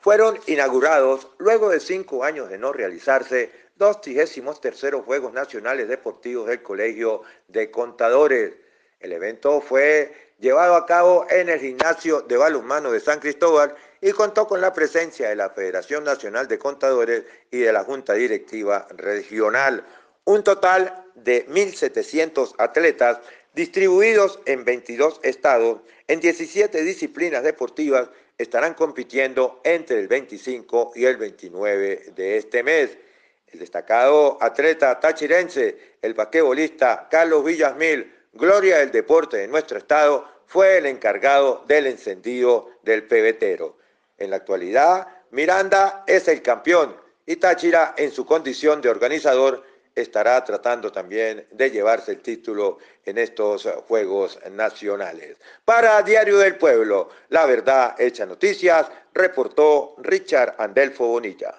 fueron inaugurados, luego de cinco años de no realizarse, dos trigésimos terceros Juegos Nacionales Deportivos del Colegio de Contadores. El evento fue llevado a cabo en el gimnasio de balonmano de San Cristóbal y contó con la presencia de la Federación Nacional de Contadores y de la Junta Directiva Regional. Un total de 1.700 atletas distribuidos en 22 estados, en 17 disciplinas deportivas estarán compitiendo entre el 25 y el 29 de este mes. El destacado atleta tachirense, el basquetbolista Carlos Villasmil, gloria del deporte de nuestro estado, fue el encargado del encendido del pebetero. En la actualidad, Miranda es el campeón y Táchira, en su condición de organizador, estará tratando también de llevarse el título en estos Juegos Nacionales. Para Diario del Pueblo, la verdad hecha noticias, reportó Richard Andelfo Bonilla.